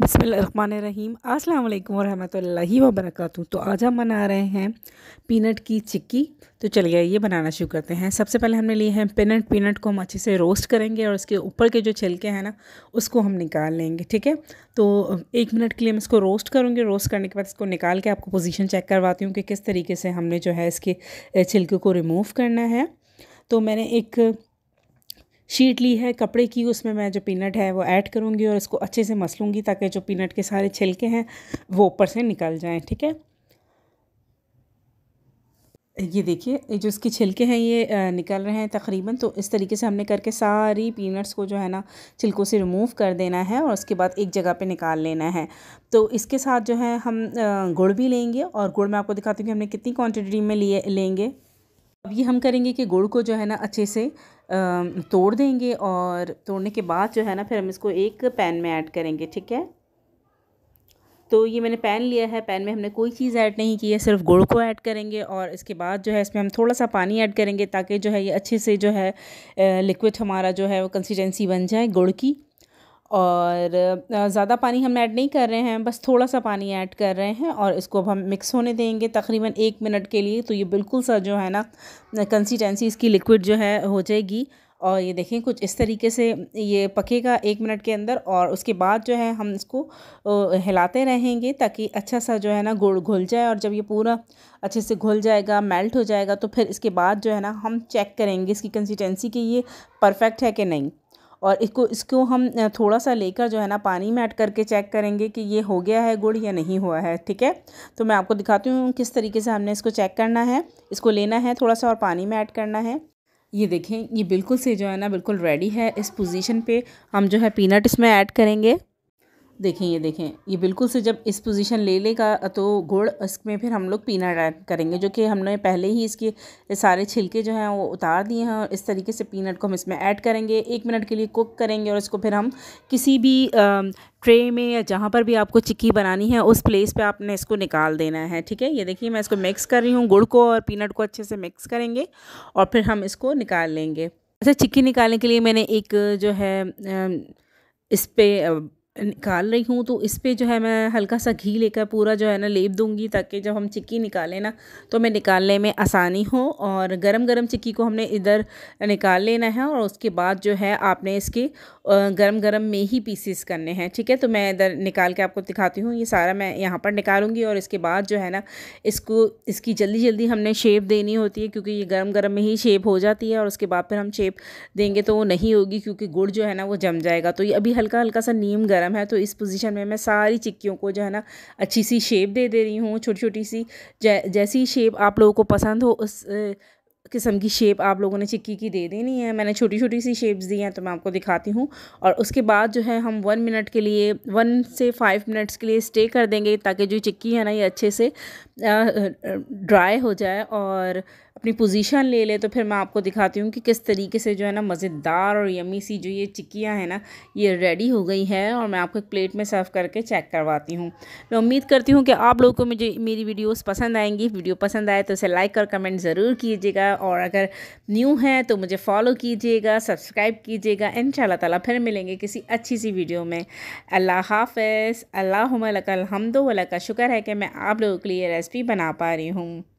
बसमीम अस्सलाम वालेकुम वरहमतुल्लाहि वरक तो आज हम बना रहे हैं पीनट की चिक्की तो चलिए ये बनाना शुरू करते हैं सबसे पहले हमने लिए हैं पीनट पीनट को हम अच्छे से रोस्ट करेंगे और उसके ऊपर के जो छिलके हैं ना उसको हम निकाल लेंगे ठीक है तो एक मिनट के लिए मैं इसको रोस्ट करूँगी रोस्ट करने के बाद इसको निकाल के आपको पोजीशन चेक करवाती हूँ कि किस तरीके से हमने जो है इसके छिलके को रिमूव करना है तो मैंने एक शीट ली है कपड़े की उसमें मैं जो पीनट है वो ऐड करूँगी और इसको अच्छे से मस लूँगी ताकि जो पीनट के सारे छिलके हैं वो ऊपर से निकल जाएँ ठीक है ये देखिए जो इसके छिलके हैं ये निकल रहे हैं तकरीबन तो इस तरीके से हमने करके सारी पीनट्स को जो है ना छिलकों से रिमूव कर देना है और उसके बाद एक जगह पे निकाल लेना है तो इसके साथ जो है हम गुड़ भी लेंगे और गुड़ मैं आपको दिखाती हूँ कि हमने कितनी क्वांटिटी में लिए लेंगे अब ये हम करेंगे कि गुड़ को जो है ना अच्छे से तोड़ देंगे और तोड़ने के बाद जो है ना फिर हम इसको एक पैन में ऐड करेंगे ठीक है तो ये मैंने पैन लिया है पैन में हमने कोई चीज़ ऐड नहीं की है सिर्फ गुड़ को ऐड करेंगे और इसके बाद जो है इसमें हम थोड़ा सा पानी ऐड करेंगे ताकि जो है ये अच्छे से जो है लिक्विड हमारा जो है वो कंसिस्टेंसी बन जाए गुड़ की और ज़्यादा पानी हम ऐड नहीं कर रहे हैं बस थोड़ा सा पानी ऐड कर रहे हैं और इसको अब हम मिक्स होने देंगे तकरीबन एक मिनट के लिए तो ये बिल्कुल सा जो है ना कंसिस्टेंसी इसकी लिक्विड जो है हो जाएगी और ये देखें कुछ इस तरीके से ये पकेगा एक मिनट के अंदर और उसके बाद जो है हम इसको हिलाते रहेंगे ताकि अच्छा सा जो है ना गुड़ घुल जाए और जब ये पूरा अच्छे से घुल जाएगा मेल्ट हो जाएगा तो फिर इसके बाद जो है ना हम चेक करेंगे इसकी कंसिस्टेंसी कि ये परफेक्ट है कि नहीं और इसको इसको हम थोड़ा सा लेकर जो है ना पानी में ऐड करके चेक करेंगे कि ये हो गया है गुड़ या नहीं हुआ है ठीक है तो मैं आपको दिखाती हूँ किस तरीके से हमने इसको चेक करना है इसको लेना है थोड़ा सा और पानी में ऐड करना है ये देखें ये बिल्कुल से जो है ना बिल्कुल रेडी है इस पोजीशन पे हम जो है पीनट इसमें ऐड करेंगे देखें ये देखें ये बिल्कुल से जब इस पोजीशन ले लेगा तो गुड़ इसमें फिर हम लोग पीना ऐड करेंगे जो कि हमने पहले ही इसके सारे छिलके जो हैं वो उतार दिए हैं और इस तरीके से पीनट को हम इसमें ऐड करेंगे एक मिनट के लिए कुक करेंगे और इसको फिर हम किसी भी आ, ट्रे में या जहाँ पर भी आपको चिक्की बनानी है उस प्लेस पे आपने इसको निकाल देना है ठीक है ये देखिए मैं इसको मिक्स कर रही हूँ गुड़ को और पीनट को अच्छे से मिक्स करेंगे और फिर हम इसको निकाल लेंगे अच्छा चिक्की निकालने के लिए मैंने एक जो है इस पर निकाल रही हूँ तो इस पर जो है मैं हल्का सा घी लेकर पूरा जो है ना लेप दूँगी ताकि जब हम चिक्की निकालें ना तो हमें निकालने में आसानी हो और गरम गरम चिक्की को हमने इधर निकाल लेना है और उसके बाद जो है आपने इसके गरम गरम में ही पीसेस करने हैं ठीक है तो मैं इधर निकाल के आपको दिखाती हूँ ये सारा मैं यहाँ पर निकालूंगी और इसके बाद जो है ना इसको इसकी जल्दी जल्दी हमने शेप देनी होती है क्योंकि ये गर्म गर्म में ही शेप हो जाती है और उसके बाद फिर हम शेप देंगे तो वो नहीं होगी क्योंकि गुड़ जो है ना वो जम जाएगा तो ये अभी हल्का हल्का सा नीम गर्म गर्म है तो इस पोजीशन में मैं सारी चिक्कियों को जो है ना अच्छी सी शेप दे दे रही हूँ छोटी छोटी सी जै, जैसी शेप आप लोगों को पसंद हो उस किस्म की शेप आप लोगों ने चिक्की की दे देनी है मैंने छोटी छोटी सी शेप्स दी हैं तो मैं आपको दिखाती हूँ और उसके बाद जो है हम वन मिनट के लिए वन से फाइव मिनट्स के लिए स्टे कर देंगे ताकि जो चिक्की है ना ये अच्छे से ड्राई हो जाए और अपनी पोजीशन ले ले तो फिर मैं आपको दिखाती हूँ कि किस तरीके से जो है ना मज़ेदार और यमी सी जो ये चिक्कियाँ हैं ना ये रेडी हो गई हैं और मैं आपको एक प्लेट में सर्व करके चेक करवाती हूँ मैं उम्मीद करती हूँ कि आप लोगों को मुझे मेरी वीडियोस पसंद आएंगी वीडियो पसंद आए तो उसे लाइक और कमेंट ज़रूर कीजिएगा और अगर न्यू है तो मुझे फॉलो कीजिएगा सब्सक्राइब कीजिएगा इन ताला फिर मिलेंगे किसी अच्छी सी वीडियो में अल्लाह हाफ़ अल्लाह हमद वला का शुक्र है कि मैं आप लोगों के लिए रेसिपी बना पा रही हूँ